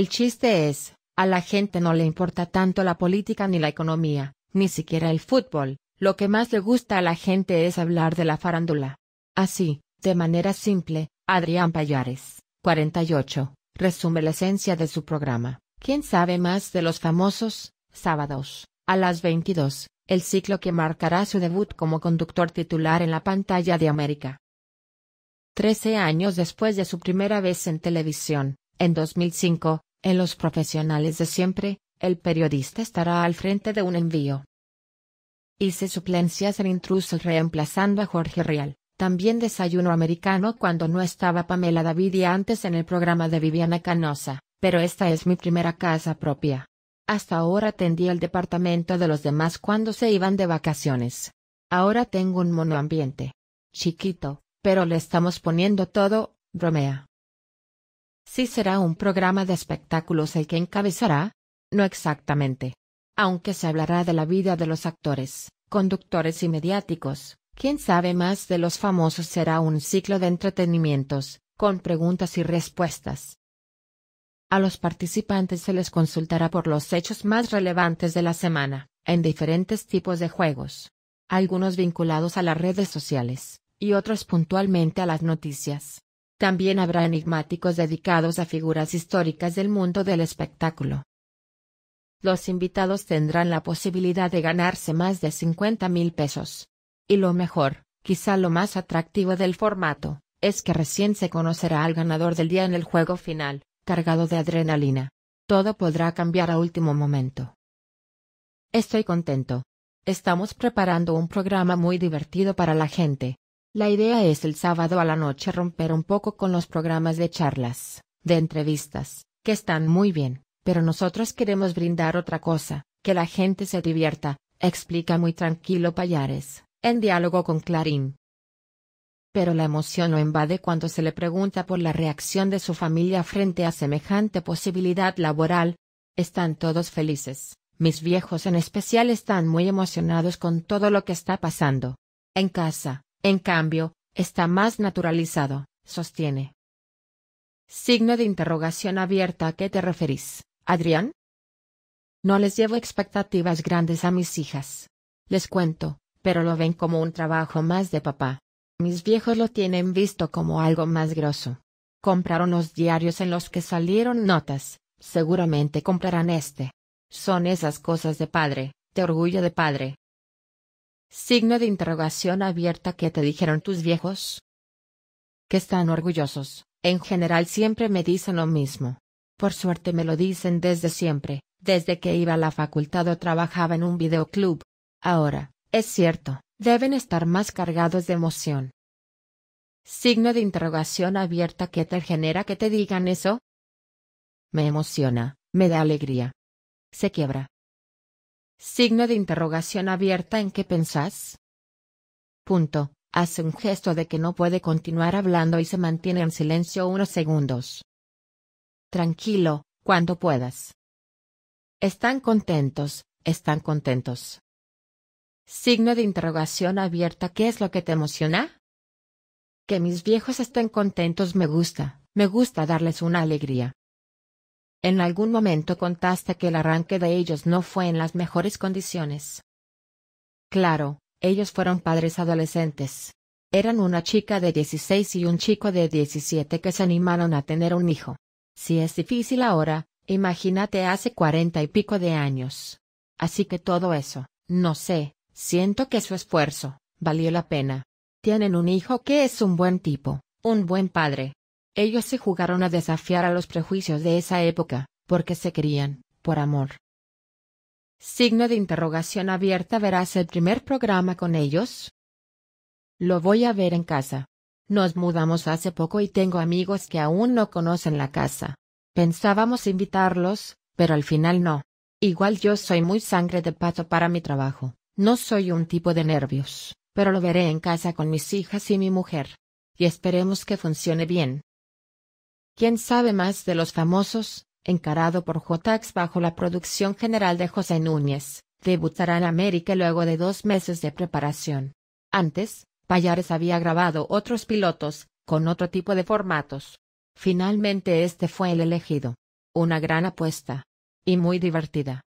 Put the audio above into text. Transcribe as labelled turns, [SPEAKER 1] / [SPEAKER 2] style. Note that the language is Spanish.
[SPEAKER 1] El chiste es, a la gente no le importa tanto la política ni la economía, ni siquiera el fútbol, lo que más le gusta a la gente es hablar de la farándula. Así, de manera simple, Adrián Payares, 48, resume la esencia de su programa. ¿Quién sabe más de los famosos? Sábados, a las 22, el ciclo que marcará su debut como conductor titular en la pantalla de América. Trece años después de su primera vez en televisión, en 2005, en los profesionales de siempre, el periodista estará al frente de un envío. Hice suplencias en Intrusos reemplazando a Jorge Real, también desayuno americano cuando no estaba Pamela David y antes en el programa de Viviana Canosa, pero esta es mi primera casa propia. Hasta ahora atendía el departamento de los demás cuando se iban de vacaciones. Ahora tengo un monoambiente. Chiquito, pero le estamos poniendo todo, bromea. ¿Si será un programa de espectáculos el que encabezará, no exactamente. Aunque se hablará de la vida de los actores, conductores y mediáticos, quién sabe más de los famosos será un ciclo de entretenimientos, con preguntas y respuestas. A los participantes se les consultará por los hechos más relevantes de la semana, en diferentes tipos de juegos, algunos vinculados a las redes sociales, y otros puntualmente a las noticias. También habrá enigmáticos dedicados a figuras históricas del mundo del espectáculo. Los invitados tendrán la posibilidad de ganarse más de 50 mil pesos. Y lo mejor, quizá lo más atractivo del formato, es que recién se conocerá al ganador del día en el juego final, cargado de adrenalina. Todo podrá cambiar a último momento. Estoy contento. Estamos preparando un programa muy divertido para la gente, la idea es el sábado a la noche romper un poco con los programas de charlas, de entrevistas, que están muy bien, pero nosotros queremos brindar otra cosa, que la gente se divierta, explica muy tranquilo Payares, en diálogo con Clarín. Pero la emoción lo invade cuando se le pregunta por la reacción de su familia frente a semejante posibilidad laboral. Están todos felices, mis viejos en especial están muy emocionados con todo lo que está pasando. En casa, en cambio, está más naturalizado, sostiene. Signo de interrogación abierta a qué te referís, Adrián? No les llevo expectativas grandes a mis hijas. Les cuento, pero lo ven como un trabajo más de papá. Mis viejos lo tienen visto como algo más grosso. Compraron los diarios en los que salieron notas, seguramente comprarán este. Son esas cosas de padre, de orgullo de padre, Signo de interrogación abierta que te dijeron tus viejos. Que están orgullosos, en general siempre me dicen lo mismo. Por suerte me lo dicen desde siempre, desde que iba a la facultad o trabajaba en un videoclub. Ahora, es cierto, deben estar más cargados de emoción. Signo de interrogación abierta que te genera que te digan eso. Me emociona, me da alegría. Se quiebra, Signo de interrogación abierta en qué pensás. Punto. Hace un gesto de que no puede continuar hablando y se mantiene en silencio unos segundos. Tranquilo, cuando puedas. Están contentos, están contentos. Signo de interrogación abierta ¿Qué es lo que te emociona? Que mis viejos estén contentos me gusta, me gusta darles una alegría. En algún momento contaste que el arranque de ellos no fue en las mejores condiciones. Claro, ellos fueron padres adolescentes. Eran una chica de 16 y un chico de 17 que se animaron a tener un hijo. Si es difícil ahora, imagínate hace cuarenta y pico de años. Así que todo eso, no sé, siento que su esfuerzo, valió la pena. Tienen un hijo que es un buen tipo, un buen padre, ellos se jugaron a desafiar a los prejuicios de esa época, porque se querían, por amor. Signo de interrogación abierta verás el primer programa con ellos. Lo voy a ver en casa. Nos mudamos hace poco y tengo amigos que aún no conocen la casa. Pensábamos invitarlos, pero al final no. Igual yo soy muy sangre de pato para mi trabajo, no soy un tipo de nervios, pero lo veré en casa con mis hijas y mi mujer. Y esperemos que funcione bien. ¿Quién sabe más de los famosos? encarado por Jotax bajo la producción general de José Núñez, debutará en América luego de dos meses de preparación. Antes, Payares había grabado otros pilotos, con otro tipo de formatos. Finalmente este fue el elegido. Una gran apuesta. Y muy divertida.